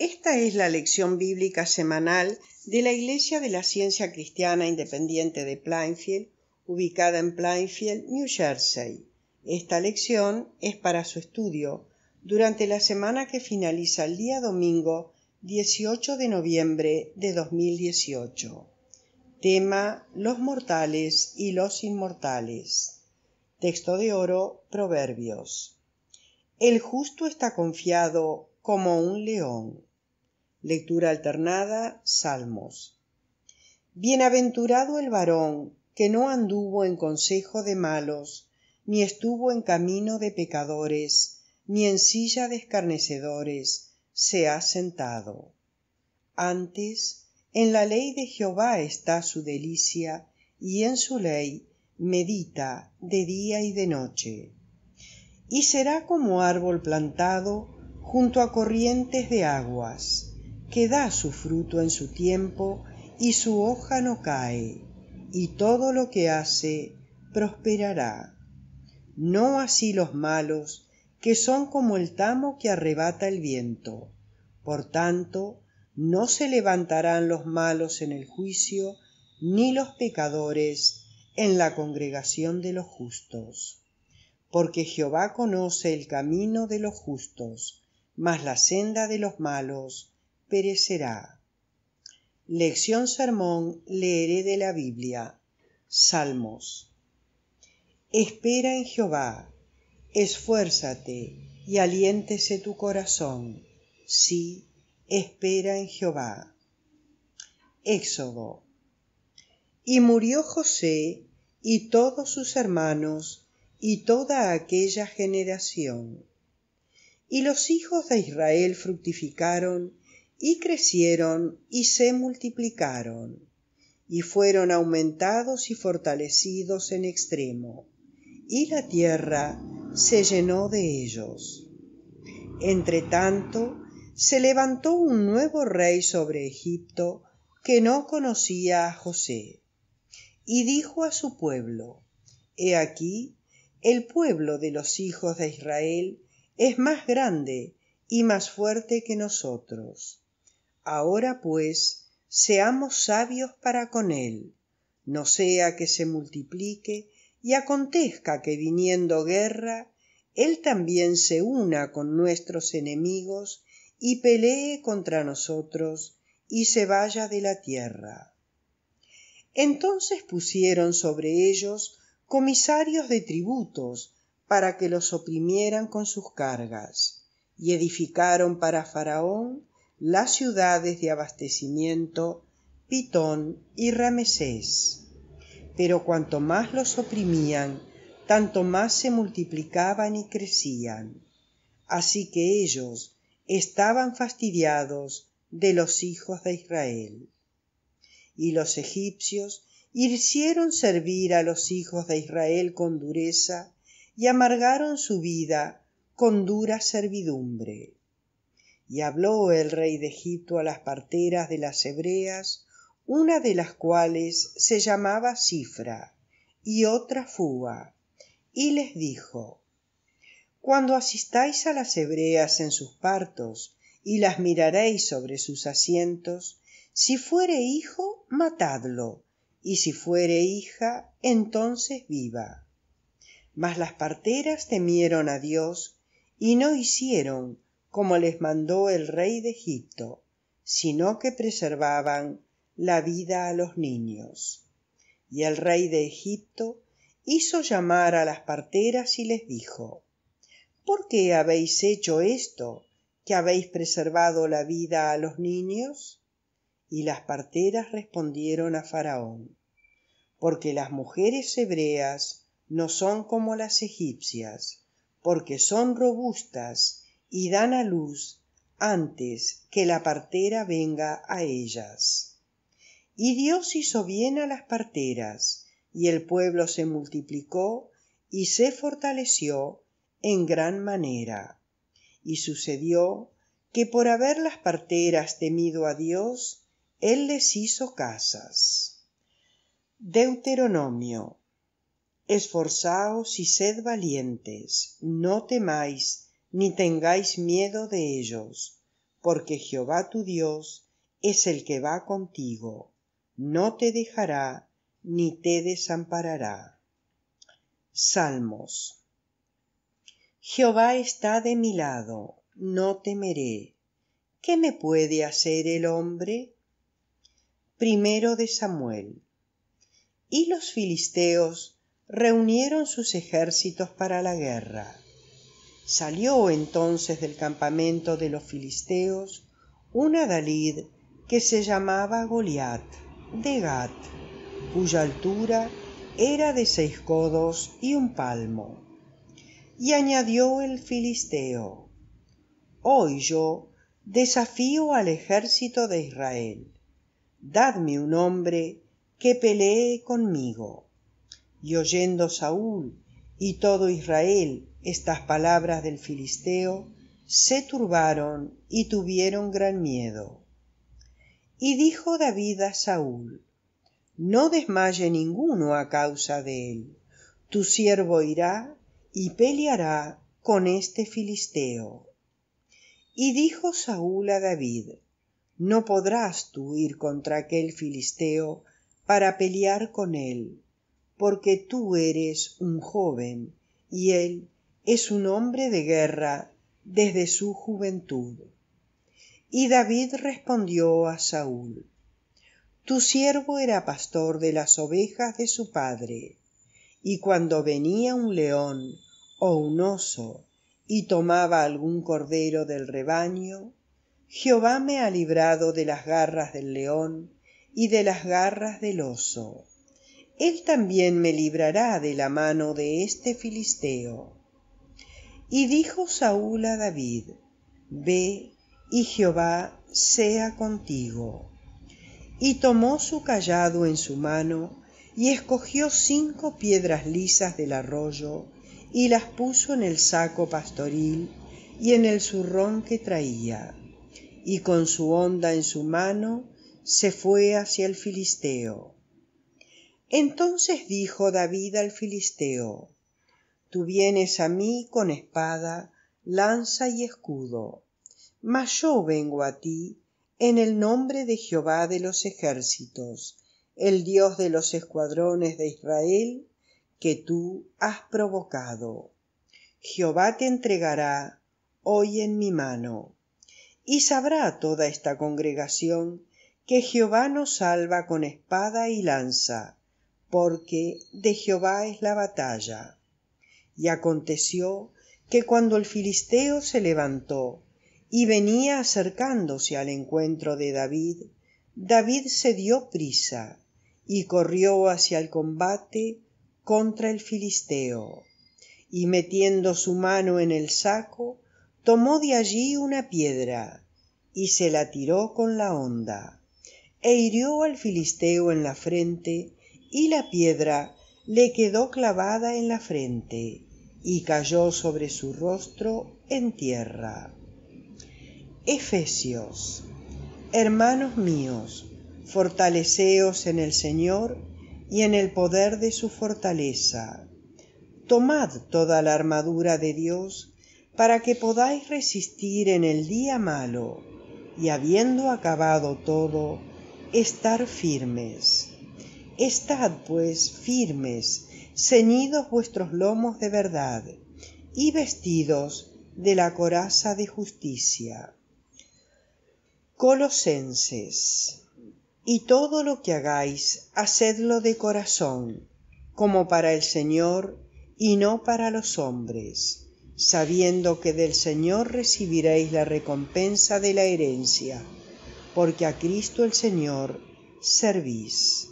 Esta es la lección bíblica semanal de la Iglesia de la Ciencia Cristiana Independiente de Plainfield, ubicada en Plainfield, New Jersey. Esta lección es para su estudio durante la semana que finaliza el día domingo 18 de noviembre de 2018. Tema Los mortales y los inmortales. Texto de oro, Proverbios. El justo está confiado como un león Lectura alternada, Salmos. Bienaventurado el varón que no anduvo en consejo de malos, ni estuvo en camino de pecadores, ni en silla de escarnecedores, se ha sentado. Antes, en la ley de Jehová está su delicia, y en su ley medita de día y de noche. Y será como árbol plantado junto a corrientes de aguas que da su fruto en su tiempo y su hoja no cae, y todo lo que hace prosperará. No así los malos, que son como el tamo que arrebata el viento. Por tanto, no se levantarán los malos en el juicio, ni los pecadores en la congregación de los justos. Porque Jehová conoce el camino de los justos, mas la senda de los malos perecerá. Lección Sermón, leeré de la Biblia. Salmos. Espera en Jehová, esfuérzate y aliéntese tu corazón. Sí, espera en Jehová. Éxodo. Y murió José y todos sus hermanos y toda aquella generación. Y los hijos de Israel fructificaron y crecieron y se multiplicaron, y fueron aumentados y fortalecidos en extremo, y la tierra se llenó de ellos. Entre tanto, se levantó un nuevo rey sobre Egipto que no conocía a José, y dijo a su pueblo, He aquí, el pueblo de los hijos de Israel es más grande y más fuerte que nosotros Ahora pues, seamos sabios para con él, no sea que se multiplique y acontezca que viniendo guerra, él también se una con nuestros enemigos y pelee contra nosotros y se vaya de la tierra. Entonces pusieron sobre ellos comisarios de tributos para que los oprimieran con sus cargas, y edificaron para Faraón las ciudades de abastecimiento Pitón y Ramesés. Pero cuanto más los oprimían, tanto más se multiplicaban y crecían. Así que ellos estaban fastidiados de los hijos de Israel. Y los egipcios hicieron servir a los hijos de Israel con dureza y amargaron su vida con dura servidumbre. Y habló el rey de Egipto a las parteras de las hebreas, una de las cuales se llamaba Cifra y otra Fúa, y les dijo, Cuando asistáis a las hebreas en sus partos y las miraréis sobre sus asientos, si fuere hijo, matadlo, y si fuere hija, entonces viva. Mas las parteras temieron a Dios y no hicieron como les mandó el rey de Egipto, sino que preservaban la vida a los niños. Y el rey de Egipto hizo llamar a las parteras y les dijo, ¿Por qué habéis hecho esto, que habéis preservado la vida a los niños? Y las parteras respondieron a Faraón, porque las mujeres hebreas no son como las egipcias, porque son robustas y dan a luz antes que la partera venga a ellas. Y Dios hizo bien a las parteras, y el pueblo se multiplicó y se fortaleció en gran manera. Y sucedió que por haber las parteras temido a Dios, Él les hizo casas. Deuteronomio Esforzaos y sed valientes, no temáis, ni tengáis miedo de ellos, porque Jehová tu Dios es el que va contigo, no te dejará ni te desamparará. Salmos. Jehová está de mi lado, no temeré. ¿Qué me puede hacer el hombre? Primero de Samuel. Y los filisteos reunieron sus ejércitos para la guerra Salió entonces del campamento de los filisteos un adalid que se llamaba Goliat, de Gat, cuya altura era de seis codos y un palmo. Y añadió el filisteo, Hoy yo desafío al ejército de Israel, dadme un hombre que pelee conmigo. Y oyendo Saúl y todo Israel estas palabras del filisteo se turbaron y tuvieron gran miedo. Y dijo David a Saúl, No desmaye ninguno a causa de él. Tu siervo irá y peleará con este filisteo. Y dijo Saúl a David, No podrás tú ir contra aquel filisteo para pelear con él, porque tú eres un joven y él es un hombre de guerra desde su juventud. Y David respondió a Saúl, Tu siervo era pastor de las ovejas de su padre, y cuando venía un león o un oso y tomaba algún cordero del rebaño, Jehová me ha librado de las garras del león y de las garras del oso. Él también me librará de la mano de este filisteo. Y dijo Saúl a David, Ve y Jehová sea contigo. Y tomó su callado en su mano y escogió cinco piedras lisas del arroyo y las puso en el saco pastoril y en el zurrón que traía. Y con su honda en su mano se fue hacia el filisteo. Entonces dijo David al filisteo, Tú vienes a mí con espada, lanza y escudo, mas yo vengo a ti en el nombre de Jehová de los ejércitos, el Dios de los escuadrones de Israel, que tú has provocado. Jehová te entregará hoy en mi mano. Y sabrá toda esta congregación que Jehová nos salva con espada y lanza, porque de Jehová es la batalla y aconteció que cuando el filisteo se levantó y venía acercándose al encuentro de David, David se dio prisa y corrió hacia el combate contra el filisteo, y metiendo su mano en el saco, tomó de allí una piedra y se la tiró con la honda, e hirió al filisteo en la frente, y la piedra le quedó clavada en la frente y cayó sobre su rostro en tierra. Efesios, hermanos míos, fortaleceos en el Señor y en el poder de su fortaleza. Tomad toda la armadura de Dios para que podáis resistir en el día malo y habiendo acabado todo, estar firmes. Estad pues firmes ceñidos vuestros lomos de verdad, y vestidos de la coraza de justicia. Colosenses. Y todo lo que hagáis, hacedlo de corazón, como para el Señor y no para los hombres, sabiendo que del Señor recibiréis la recompensa de la herencia, porque a Cristo el Señor servís.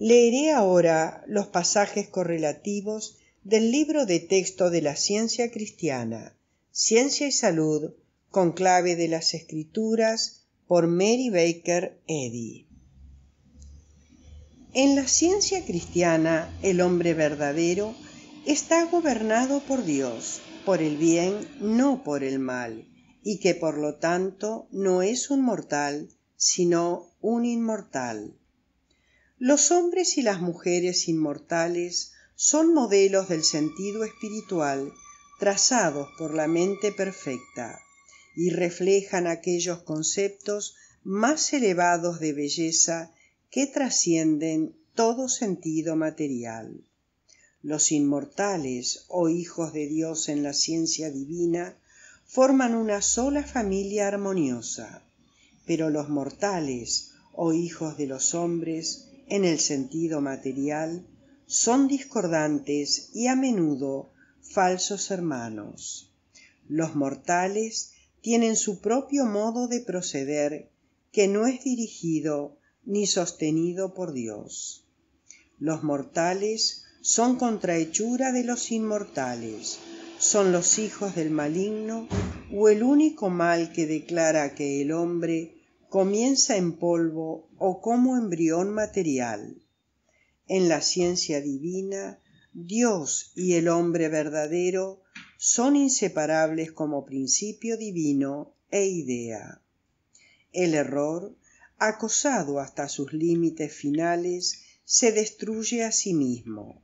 Leeré ahora los pasajes correlativos del libro de texto de la ciencia cristiana, Ciencia y Salud, con clave de las escrituras, por Mary Baker Eddy. En la ciencia cristiana, el hombre verdadero está gobernado por Dios, por el bien, no por el mal, y que por lo tanto no es un mortal, sino un inmortal. Los hombres y las mujeres inmortales son modelos del sentido espiritual trazados por la mente perfecta y reflejan aquellos conceptos más elevados de belleza que trascienden todo sentido material. Los inmortales o hijos de Dios en la ciencia divina forman una sola familia armoniosa, pero los mortales o hijos de los hombres en el sentido material son discordantes y a menudo falsos hermanos. Los mortales tienen su propio modo de proceder que no es dirigido ni sostenido por Dios. Los mortales son contrahechura de los inmortales, son los hijos del maligno o el único mal que declara que el hombre comienza en polvo o como embrión material. En la ciencia divina, Dios y el hombre verdadero son inseparables como principio divino e idea. El error, acosado hasta sus límites finales, se destruye a sí mismo.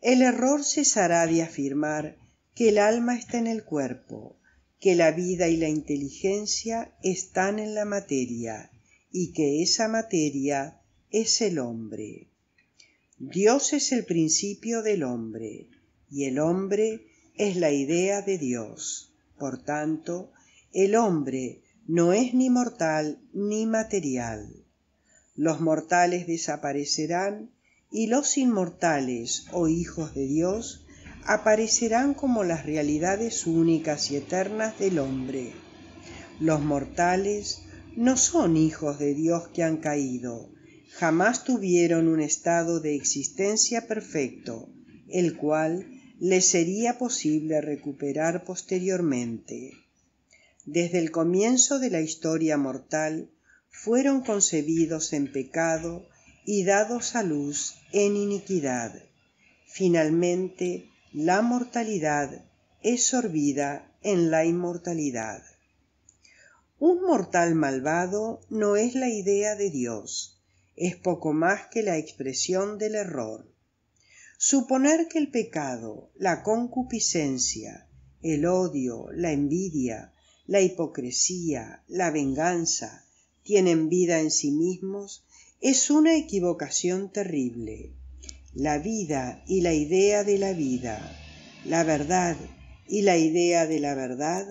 El error cesará de afirmar que el alma está en el cuerpo, que la vida y la inteligencia están en la materia y que esa materia es el hombre. Dios es el principio del hombre y el hombre es la idea de Dios. Por tanto, el hombre no es ni mortal ni material. Los mortales desaparecerán y los inmortales o hijos de Dios aparecerán como las realidades únicas y eternas del hombre. Los mortales no son hijos de Dios que han caído, jamás tuvieron un estado de existencia perfecto, el cual les sería posible recuperar posteriormente. Desde el comienzo de la historia mortal, fueron concebidos en pecado y dados a luz en iniquidad. Finalmente, la mortalidad es sorbida en la inmortalidad. Un mortal malvado no es la idea de Dios, es poco más que la expresión del error. Suponer que el pecado, la concupiscencia, el odio, la envidia, la hipocresía, la venganza, tienen vida en sí mismos, es una equivocación terrible, la vida y la idea de la vida, la verdad y la idea de la verdad,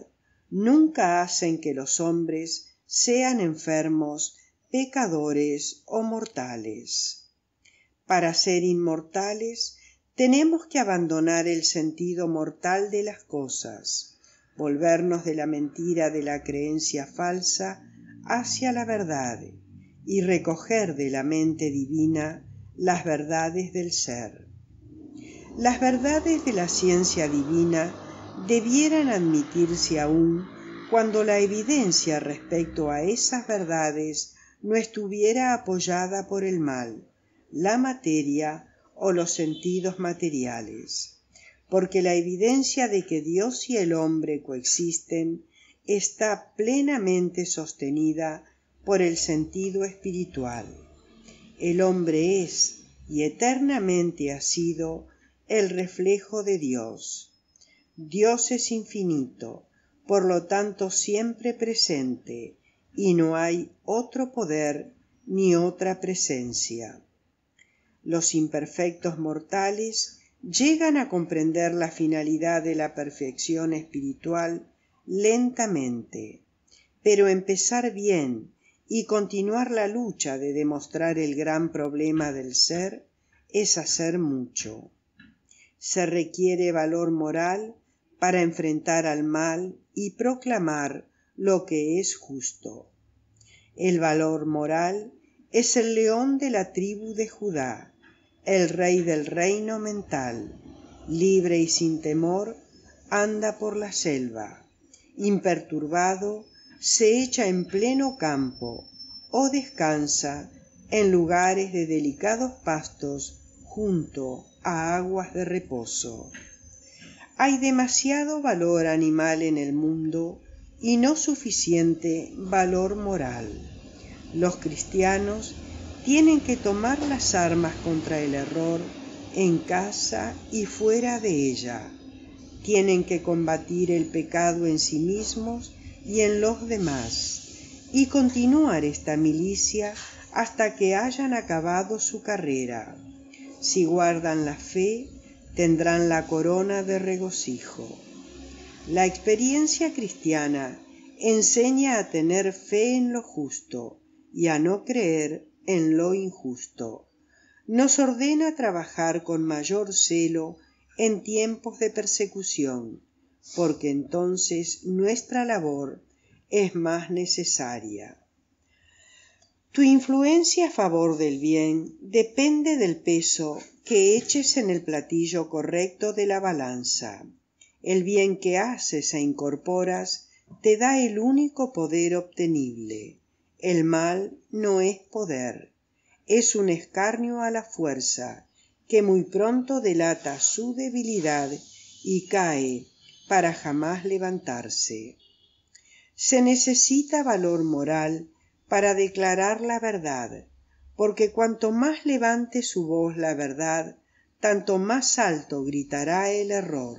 nunca hacen que los hombres sean enfermos, pecadores o mortales. Para ser inmortales tenemos que abandonar el sentido mortal de las cosas, volvernos de la mentira de la creencia falsa hacia la verdad y recoger de la mente divina las verdades del ser. Las verdades de la ciencia divina debieran admitirse aún cuando la evidencia respecto a esas verdades no estuviera apoyada por el mal, la materia o los sentidos materiales, porque la evidencia de que Dios y el hombre coexisten está plenamente sostenida por el sentido espiritual. El hombre es y eternamente ha sido el reflejo de Dios. Dios es infinito, por lo tanto siempre presente, y no hay otro poder ni otra presencia. Los imperfectos mortales llegan a comprender la finalidad de la perfección espiritual lentamente, pero empezar bien y continuar la lucha de demostrar el gran problema del ser es hacer mucho. Se requiere valor moral para enfrentar al mal y proclamar lo que es justo. El valor moral es el león de la tribu de Judá, el rey del reino mental, libre y sin temor, anda por la selva, imperturbado, se echa en pleno campo o descansa en lugares de delicados pastos junto a aguas de reposo. Hay demasiado valor animal en el mundo y no suficiente valor moral. Los cristianos tienen que tomar las armas contra el error en casa y fuera de ella. Tienen que combatir el pecado en sí mismos y en los demás, y continuar esta milicia hasta que hayan acabado su carrera. Si guardan la fe, tendrán la corona de regocijo. La experiencia cristiana enseña a tener fe en lo justo y a no creer en lo injusto. Nos ordena trabajar con mayor celo en tiempos de persecución porque entonces nuestra labor es más necesaria. Tu influencia a favor del bien depende del peso que eches en el platillo correcto de la balanza. El bien que haces e incorporas te da el único poder obtenible. El mal no es poder, es un escarnio a la fuerza que muy pronto delata su debilidad y cae para jamás levantarse. Se necesita valor moral para declarar la verdad, porque cuanto más levante su voz la verdad, tanto más alto gritará el error,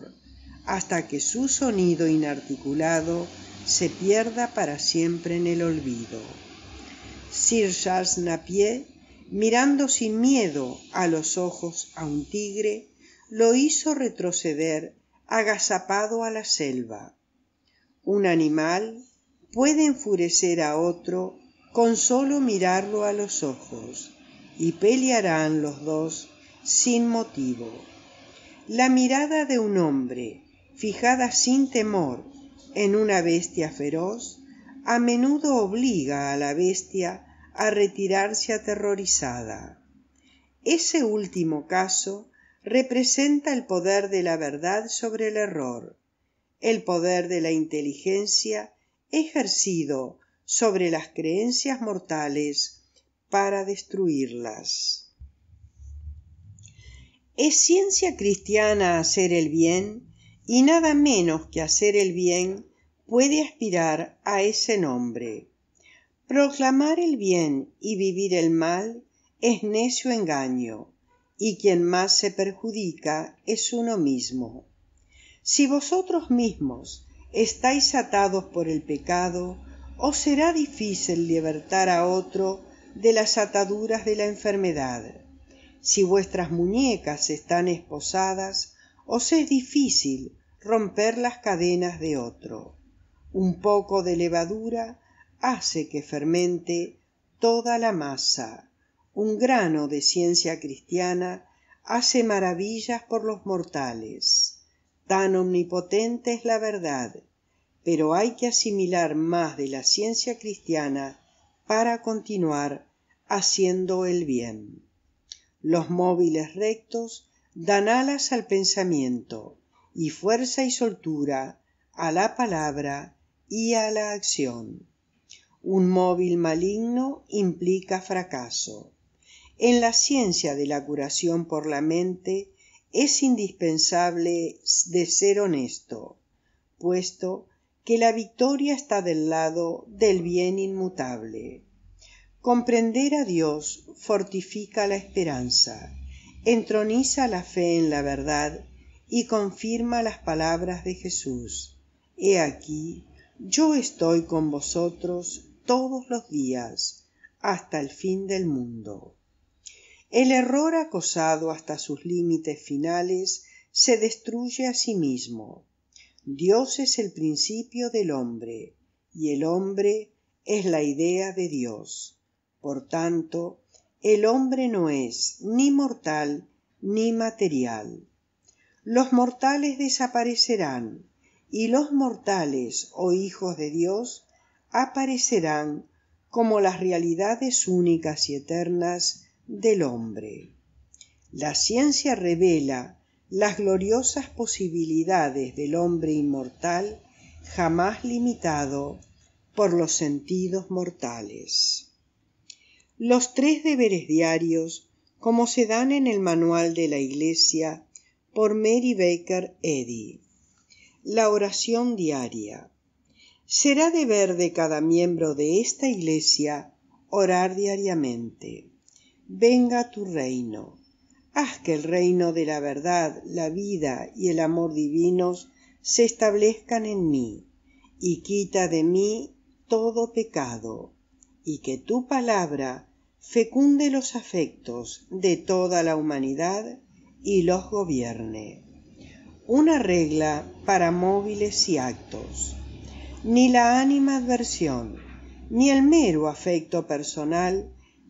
hasta que su sonido inarticulado se pierda para siempre en el olvido. Sir Charles Napier, mirando sin miedo a los ojos a un tigre, lo hizo retroceder agazapado a la selva. Un animal puede enfurecer a otro con solo mirarlo a los ojos y pelearán los dos sin motivo. La mirada de un hombre, fijada sin temor en una bestia feroz, a menudo obliga a la bestia a retirarse aterrorizada. Ese último caso representa el poder de la verdad sobre el error, el poder de la inteligencia ejercido sobre las creencias mortales para destruirlas. Es ciencia cristiana hacer el bien y nada menos que hacer el bien puede aspirar a ese nombre. Proclamar el bien y vivir el mal es necio engaño y quien más se perjudica es uno mismo. Si vosotros mismos estáis atados por el pecado, os será difícil libertar a otro de las ataduras de la enfermedad. Si vuestras muñecas están esposadas, os es difícil romper las cadenas de otro. Un poco de levadura hace que fermente toda la masa un grano de ciencia cristiana hace maravillas por los mortales. Tan omnipotente es la verdad, pero hay que asimilar más de la ciencia cristiana para continuar haciendo el bien. Los móviles rectos dan alas al pensamiento y fuerza y soltura a la palabra y a la acción. Un móvil maligno implica fracaso. En la ciencia de la curación por la mente es indispensable de ser honesto, puesto que la victoria está del lado del bien inmutable. Comprender a Dios fortifica la esperanza, entroniza la fe en la verdad y confirma las palabras de Jesús. He aquí, yo estoy con vosotros todos los días, hasta el fin del mundo. El error acosado hasta sus límites finales se destruye a sí mismo. Dios es el principio del hombre y el hombre es la idea de Dios. Por tanto, el hombre no es ni mortal ni material. Los mortales desaparecerán y los mortales o oh hijos de Dios aparecerán como las realidades únicas y eternas del hombre. La ciencia revela las gloriosas posibilidades del hombre inmortal jamás limitado por los sentidos mortales. Los tres deberes diarios, como se dan en el manual de la Iglesia por Mary Baker Eddy. La oración diaria. Será deber de cada miembro de esta Iglesia orar diariamente venga tu reino. Haz que el reino de la verdad, la vida y el amor divinos se establezcan en mí, y quita de mí todo pecado, y que tu palabra fecunde los afectos de toda la humanidad y los gobierne. Una regla para móviles y actos. Ni la ánima adversión, ni el mero afecto personal